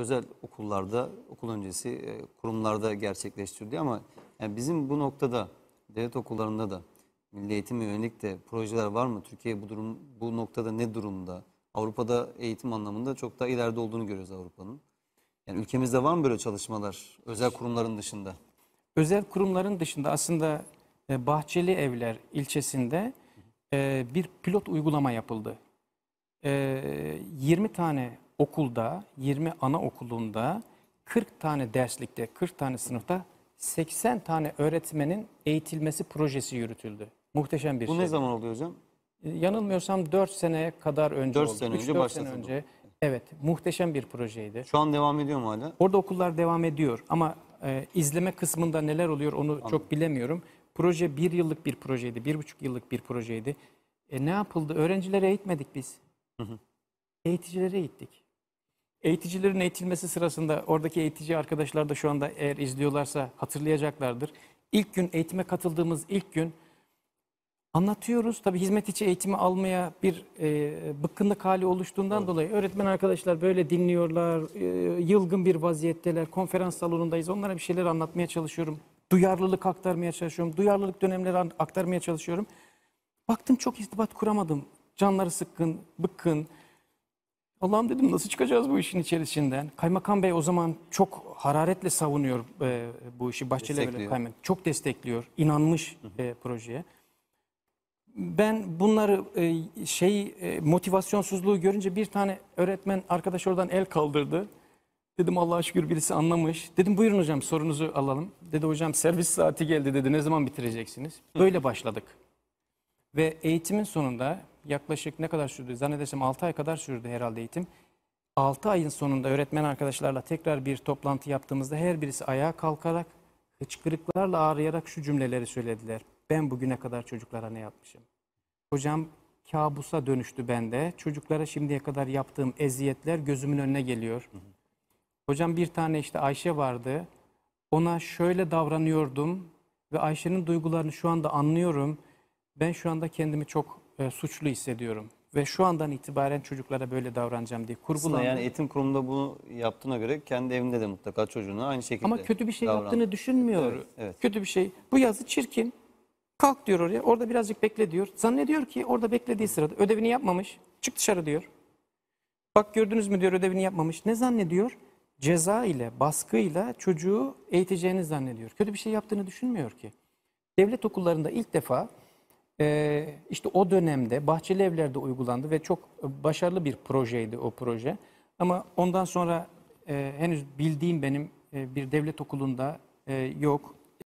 özel okullarda, okul öncesi e, kurumlarda gerçekleştiriliyor ama yani e, bizim bu noktada devlet okullarında da milli eğitime yönelik de projeler var mı? Türkiye bu durum bu noktada ne durumda? Avrupa'da eğitim anlamında çok daha ileride olduğunu görüyoruz Avrupa'nın. Yani ülkemizde var mı böyle çalışmalar özel kurumların dışında? Özel kurumların dışında aslında e, Bahçeli Evler ilçesinde bir pilot uygulama yapıldı. 20 tane okulda 20 ana okulunda 40 tane derslikte 40 tane sınıfta 80 tane öğretmenin eğitilmesi projesi yürütüldü. Muhteşem bir Bu şey. ne zaman oluyor hocam? Ee, yanılmıyorsam 4 sene kadar önce 4 oldu. sene 3-4 önce başlatıldı. önce. Evet, muhteşem bir projeydi. Şu an devam ediyor mu hala? Orada okullar devam ediyor ama e, izleme kısmında neler oluyor onu çok bilemiyorum. Proje bir yıllık bir projeydi, bir buçuk yıllık bir projeydi. E, ne yapıldı? Öğrencilere eğitmedik biz. Eğiticilere eğittik. Eğiticilerin eğitilmesi sırasında oradaki eğitici arkadaşlar da şu anda eğer izliyorlarsa hatırlayacaklardır. İlk gün eğitime katıldığımız ilk gün anlatıyoruz. Tabi hizmet içi eğitimi almaya bir e, bıkkınlık hali oluştuğundan evet. dolayı öğretmen arkadaşlar böyle dinliyorlar. E, yılgın bir vaziyetteler. Konferans salonundayız. Onlara bir şeyler anlatmaya çalışıyorum. Duyarlılık aktarmaya çalışıyorum. Duyarlılık dönemleri aktarmaya çalışıyorum. Baktım çok istibat kuramadım. Canları sıkkın, bıkkın. Allah'ım dedim nasıl çıkacağız bu işin içerisinden? Kaymakam Bey o zaman çok hararetle savunuyor e, bu işi. Bahçeli Evler çok destekliyor, inanmış hı hı. E, projeye. Ben bunları e, şey e, motivasyonsuzluğu görünce bir tane öğretmen arkadaş oradan el kaldırdı. Dedim Allah'a şükür birisi anlamış. Dedim buyurun hocam sorunuzu alalım. Dedi hocam servis saati geldi dedi ne zaman bitireceksiniz? Böyle başladık. Ve eğitimin sonunda yaklaşık ne kadar sürdü? Zannedersem 6 ay kadar sürdü herhalde eğitim. 6 ayın sonunda öğretmen arkadaşlarla tekrar bir toplantı yaptığımızda her birisi ayağa kalkarak hıçkırıklarla ağrıyarak şu cümleleri söylediler. Ben bugüne kadar çocuklara ne yapmışım? Hocam kabusa dönüştü bende. Çocuklara şimdiye kadar yaptığım eziyetler gözümün önüne geliyor. Hocam bir tane işte Ayşe vardı. Ona şöyle davranıyordum ve Ayşe'nin duygularını şu anda anlıyorum. Ben şu anda kendimi çok e, suçlu hissediyorum. Ve şu andan itibaren çocuklara böyle davranacağım diye Aslında yani eğitim kurumunda bunu yaptığına göre kendi evinde de mutlaka çocuğuna aynı şekilde Ama kötü bir şey davran. yaptığını düşünmüyor. Evet, evet. Kötü bir şey. Bu yazı çirkin. Kalk diyor oraya. Orada birazcık bekle diyor. Zannediyor ki orada beklediği sırada ödevini yapmamış. Çık dışarı diyor. Bak gördünüz mü diyor ödevini yapmamış. Ne zannediyor? Ceza ile, baskıyla çocuğu eğiteceğini zannediyor. Kötü bir şey yaptığını düşünmüyor ki. Devlet okullarında ilk defa ee, işte o dönemde bahçeli evlerde uygulandı ve çok başarılı bir projeydi o proje. Ama ondan sonra e, henüz bildiğim benim e, bir devlet okulunda e, yok.